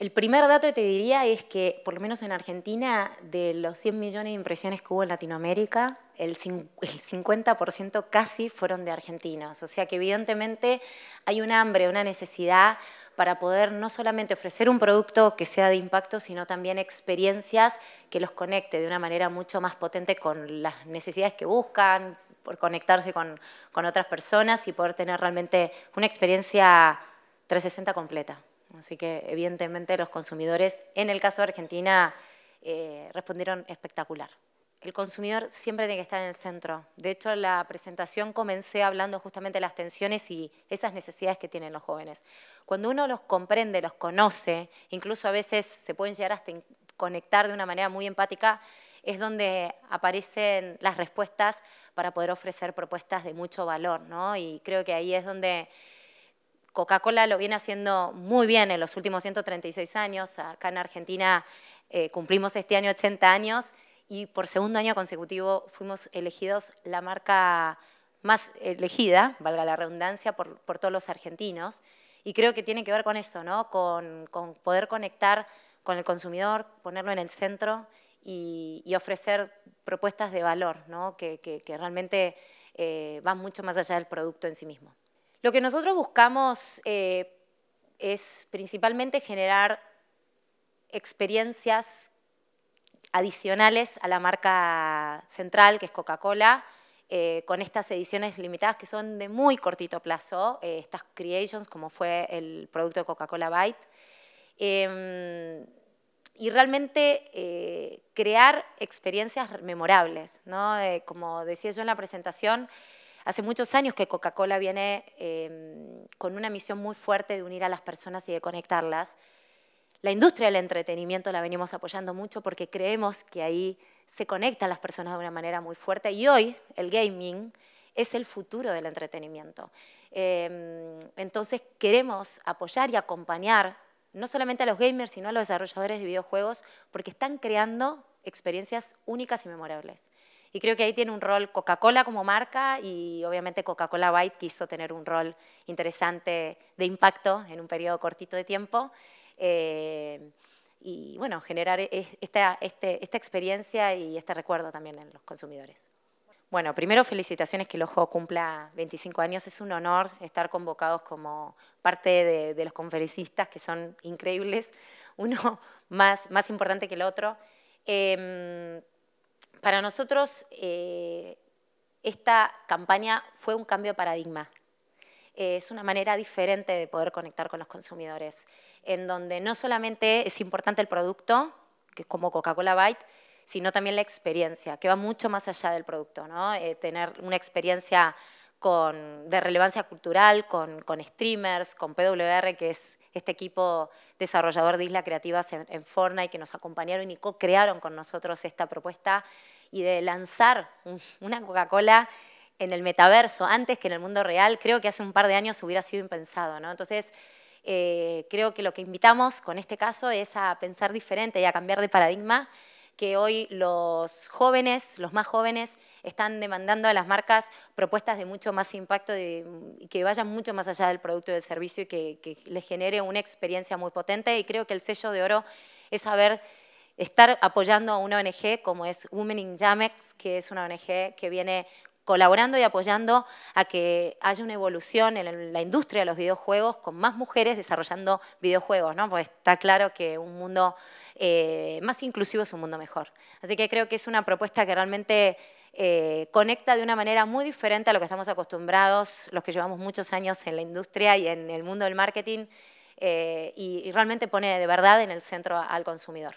El primer dato que te diría es que, por lo menos en Argentina, de los 100 millones de impresiones que hubo en Latinoamérica, el 50% casi fueron de argentinos. O sea que evidentemente hay un hambre, una necesidad para poder no solamente ofrecer un producto que sea de impacto, sino también experiencias que los conecte de una manera mucho más potente con las necesidades que buscan, por conectarse con, con otras personas y poder tener realmente una experiencia 360 completa. Así que evidentemente los consumidores, en el caso de Argentina, eh, respondieron espectacular. El consumidor siempre tiene que estar en el centro. De hecho, la presentación comencé hablando justamente de las tensiones y esas necesidades que tienen los jóvenes. Cuando uno los comprende, los conoce, incluso a veces se pueden llegar hasta conectar de una manera muy empática, es donde aparecen las respuestas para poder ofrecer propuestas de mucho valor, ¿no? Y creo que ahí es donde Coca-Cola lo viene haciendo muy bien en los últimos 136 años. Acá en Argentina eh, cumplimos este año 80 años y por segundo año consecutivo fuimos elegidos la marca más elegida, valga la redundancia, por, todos los argentinos. Y creo que tiene que ver con eso, ¿no? con, poder conectar con el consumidor, ponerlo en el centro y, ofrecer propuestas de valor que, realmente eh, van mucho más allá del producto en sí mismo. Lo que nosotros buscamos eh, es principalmente generar experiencias adicionales a la marca central, que es Coca-Cola, eh, con estas ediciones limitadas que son de muy cortito plazo, eh, estas creations, como fue el producto de Coca-Cola Byte. Em, y realmente crear experiencias memorables, como decía yo en la presentación, Hace muchos años que Coca-Cola viene em, con una misión muy fuerte de unir a las personas y de conectarlas. La industria del entretenimiento la venimos apoyando mucho porque creemos que ahí se conectan las personas de una manera muy fuerte y hoy el gaming es el futuro del entretenimiento. Em, entonces queremos apoyar y acompañar no solamente a los gamers, sino a los desarrolladores de videojuegos porque están creando experiencias únicas y memorables. Y creo que ahí tiene un rol Coca-Cola como marca y obviamente Coca-Cola White quiso tener un rol interesante de impacto en un periodo cortito de tiempo. Eh, y bueno, generar e, e, esta, este, esta experiencia y este recuerdo también en los consumidores. Bueno, primero felicitaciones que el Ojo cumpla 25 años. Es un honor estar convocados como parte de, los conferencistas que son increíbles, uno más, más importante que el otro. Em, para nosotros eh, esta campaña fue un cambio de paradigma. Eh, es una manera diferente de poder conectar con los consumidores, en donde no solamente es importante el producto, que es como Coca-Cola Bite, sino también la experiencia, que va mucho más allá del producto, ¿no? Eh, tener una experiencia de relevancia cultural, con, streamers, con PWR, que es este equipo desarrollador de Isla Creativas en, Fortnite, que nos acompañaron y co-crearon con nosotros esta propuesta y de lanzar una Coca-Cola en el metaverso antes que en el mundo real, creo que hace un par de años hubiera sido impensado. ¿no? Entonces, eh, creo que lo que invitamos con este caso es a pensar diferente y a cambiar de paradigma, que hoy los jóvenes, los más jóvenes, están demandando a las marcas propuestas de mucho más impacto, y que vayan mucho más allá del producto y del servicio y que, les genere una experiencia muy potente. Y creo que el sello de oro es saber estar apoyando a una ONG como es Women in Jamex, que es una ONG que viene colaborando y apoyando a que haya una evolución en la industria de los videojuegos con más mujeres desarrollando videojuegos, ¿no? pues está claro que un mundo eh, más inclusivo es un mundo mejor. Así que creo que es una propuesta que realmente eh, conecta de una manera muy diferente a lo que estamos acostumbrados, los que llevamos muchos años en la industria y en el mundo del marketing, eh, y realmente pone de verdad en el centro al consumidor.